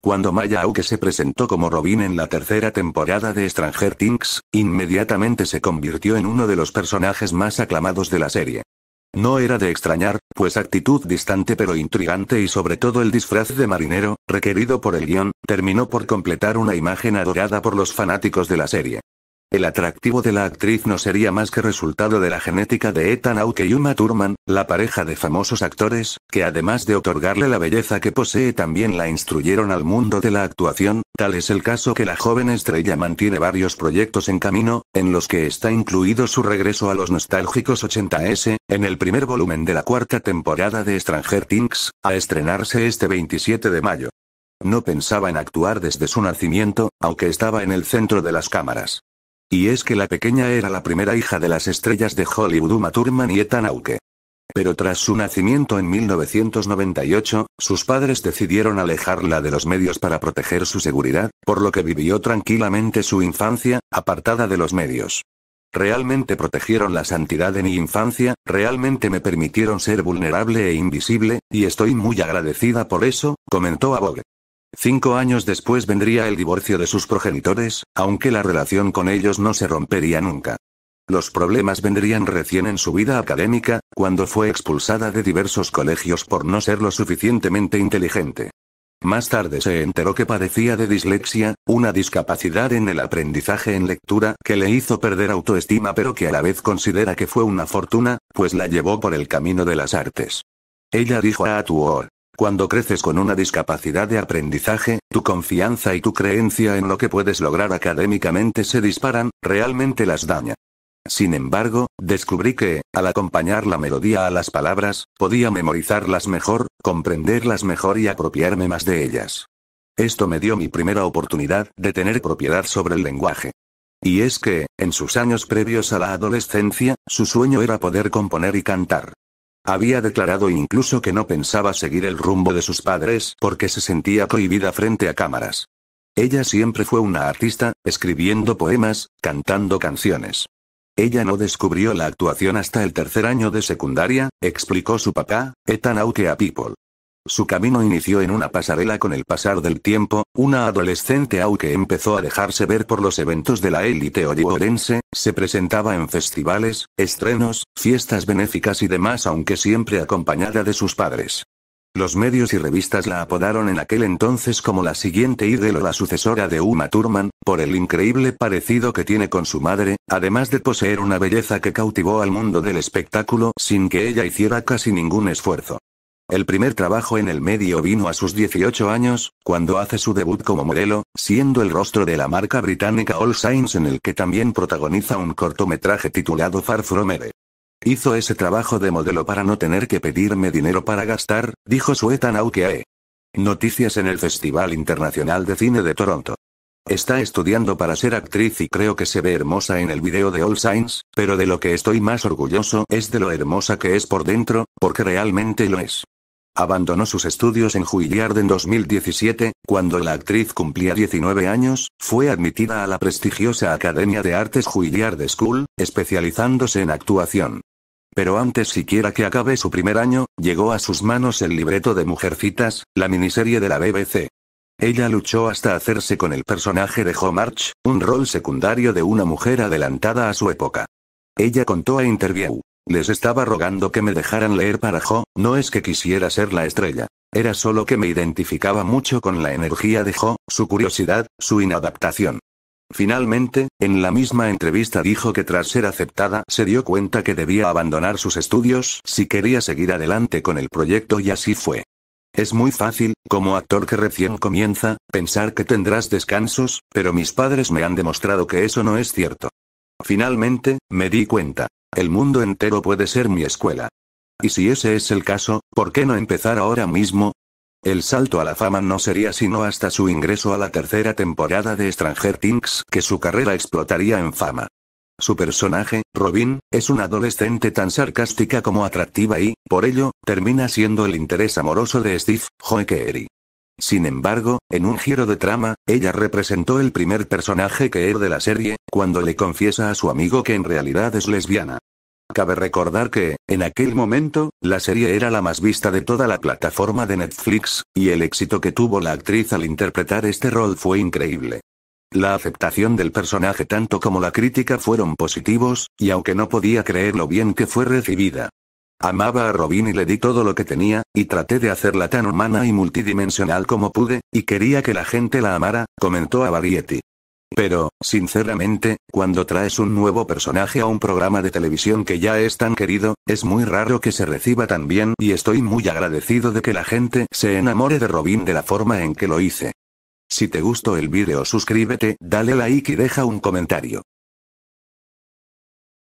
Cuando Maya Auke se presentó como Robin en la tercera temporada de Stranger Things, inmediatamente se convirtió en uno de los personajes más aclamados de la serie. No era de extrañar, pues actitud distante pero intrigante y sobre todo el disfraz de marinero, requerido por el guión, terminó por completar una imagen adorada por los fanáticos de la serie. El atractivo de la actriz no sería más que resultado de la genética de Ethan Hawke y Uma Thurman, la pareja de famosos actores, que además de otorgarle la belleza que posee también la instruyeron al mundo de la actuación, tal es el caso que la joven estrella mantiene varios proyectos en camino, en los que está incluido su regreso a los nostálgicos 80s, en el primer volumen de la cuarta temporada de Stranger Things, a estrenarse este 27 de mayo. No pensaba en actuar desde su nacimiento, aunque estaba en el centro de las cámaras. Y es que la pequeña era la primera hija de las estrellas de Hollywood Uma Thurman y Ethan Hawke. Pero tras su nacimiento en 1998, sus padres decidieron alejarla de los medios para proteger su seguridad, por lo que vivió tranquilamente su infancia, apartada de los medios. Realmente protegieron la santidad de mi infancia, realmente me permitieron ser vulnerable e invisible, y estoy muy agradecida por eso, comentó a Cinco años después vendría el divorcio de sus progenitores, aunque la relación con ellos no se rompería nunca. Los problemas vendrían recién en su vida académica, cuando fue expulsada de diversos colegios por no ser lo suficientemente inteligente. Más tarde se enteró que padecía de dislexia, una discapacidad en el aprendizaje en lectura que le hizo perder autoestima pero que a la vez considera que fue una fortuna, pues la llevó por el camino de las artes. Ella dijo a Atuor, cuando creces con una discapacidad de aprendizaje, tu confianza y tu creencia en lo que puedes lograr académicamente se disparan, realmente las daña. Sin embargo, descubrí que, al acompañar la melodía a las palabras, podía memorizarlas mejor, comprenderlas mejor y apropiarme más de ellas. Esto me dio mi primera oportunidad de tener propiedad sobre el lenguaje. Y es que, en sus años previos a la adolescencia, su sueño era poder componer y cantar. Había declarado incluso que no pensaba seguir el rumbo de sus padres porque se sentía prohibida frente a cámaras. Ella siempre fue una artista, escribiendo poemas, cantando canciones. Ella no descubrió la actuación hasta el tercer año de secundaria, explicó su papá, Ethan a People. Su camino inició en una pasarela con el pasar del tiempo, una adolescente aunque empezó a dejarse ver por los eventos de la élite orense, se presentaba en festivales, estrenos, fiestas benéficas y demás aunque siempre acompañada de sus padres. Los medios y revistas la apodaron en aquel entonces como la siguiente ídolo la sucesora de Uma Thurman, por el increíble parecido que tiene con su madre, además de poseer una belleza que cautivó al mundo del espectáculo sin que ella hiciera casi ningún esfuerzo. El primer trabajo en el medio vino a sus 18 años, cuando hace su debut como modelo, siendo el rostro de la marca británica All Saints en el que también protagoniza un cortometraje titulado Far From Me. Hizo ese trabajo de modelo para no tener que pedirme dinero para gastar, dijo sueta Aukeae. Noticias en el Festival Internacional de Cine de Toronto. Está estudiando para ser actriz y creo que se ve hermosa en el video de All Saints, pero de lo que estoy más orgulloso es de lo hermosa que es por dentro, porque realmente lo es. Abandonó sus estudios en Juilliard en 2017, cuando la actriz cumplía 19 años, fue admitida a la prestigiosa Academia de Artes Juilliard School, especializándose en actuación. Pero antes siquiera que acabe su primer año, llegó a sus manos el libreto de Mujercitas, la miniserie de la BBC. Ella luchó hasta hacerse con el personaje de Jo March, un rol secundario de una mujer adelantada a su época. Ella contó a Interview. Les estaba rogando que me dejaran leer para Jo, no es que quisiera ser la estrella. Era solo que me identificaba mucho con la energía de Jo, su curiosidad, su inadaptación. Finalmente, en la misma entrevista dijo que tras ser aceptada se dio cuenta que debía abandonar sus estudios si quería seguir adelante con el proyecto y así fue. Es muy fácil, como actor que recién comienza, pensar que tendrás descansos, pero mis padres me han demostrado que eso no es cierto. Finalmente, me di cuenta. El mundo entero puede ser mi escuela. Y si ese es el caso, ¿por qué no empezar ahora mismo? El salto a la fama no sería sino hasta su ingreso a la tercera temporada de Stranger Things que su carrera explotaría en fama. Su personaje, Robin, es una adolescente tan sarcástica como atractiva y, por ello, termina siendo el interés amoroso de Steve Joe Keery. Sin embargo, en un giro de trama, ella representó el primer personaje que de la serie, cuando le confiesa a su amigo que en realidad es lesbiana. Cabe recordar que, en aquel momento, la serie era la más vista de toda la plataforma de Netflix, y el éxito que tuvo la actriz al interpretar este rol fue increíble. La aceptación del personaje tanto como la crítica fueron positivos, y aunque no podía creer lo bien que fue recibida, Amaba a Robin y le di todo lo que tenía, y traté de hacerla tan humana y multidimensional como pude, y quería que la gente la amara, comentó a Variety. Pero, sinceramente, cuando traes un nuevo personaje a un programa de televisión que ya es tan querido, es muy raro que se reciba tan bien y estoy muy agradecido de que la gente se enamore de Robin de la forma en que lo hice. Si te gustó el vídeo suscríbete, dale like y deja un comentario.